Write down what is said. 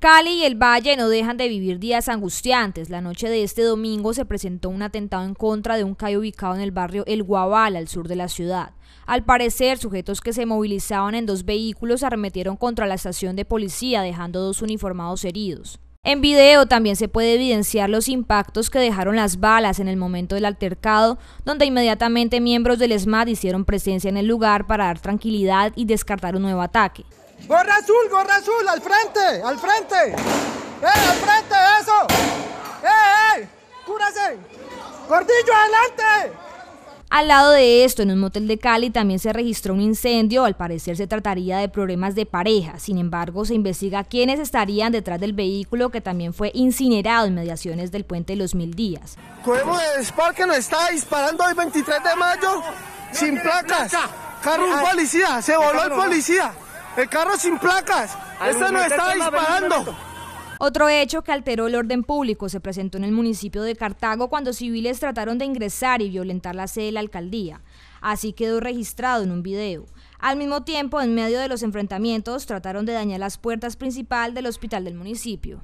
Cali y el Valle no dejan de vivir días angustiantes. La noche de este domingo se presentó un atentado en contra de un calle ubicado en el barrio El Guabal, al sur de la ciudad. Al parecer, sujetos que se movilizaban en dos vehículos arremetieron contra la estación de policía, dejando dos uniformados heridos. En video también se puede evidenciar los impactos que dejaron las balas en el momento del altercado, donde inmediatamente miembros del SMAT hicieron presencia en el lugar para dar tranquilidad y descartar un nuevo ataque. ¡Gorra azul, gorra azul! ¡Al frente! ¡Al frente! ¡Eh, al frente! ¡Eso! ¡Eh, eh! ¡Cúrase! ¡Gordillo, adelante! Al lado de esto, en un motel de Cali también se registró un incendio. Al parecer se trataría de problemas de pareja. Sin embargo, se investiga quiénes estarían detrás del vehículo que también fue incinerado en mediaciones del puente de Los Mil Días. Cogemos el que nos está disparando hoy 23 de mayo sin placas. Carro policía, se voló el policía. El carro sin placas. Este nos estaba disparando. Otro hecho que alteró el orden público se presentó en el municipio de Cartago cuando civiles trataron de ingresar y violentar la sede de la alcaldía. Así quedó registrado en un video. Al mismo tiempo, en medio de los enfrentamientos, trataron de dañar las puertas principal del hospital del municipio.